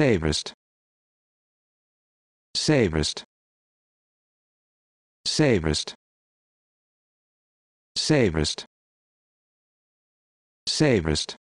Savest. Savest. Savest. Savest. Savest.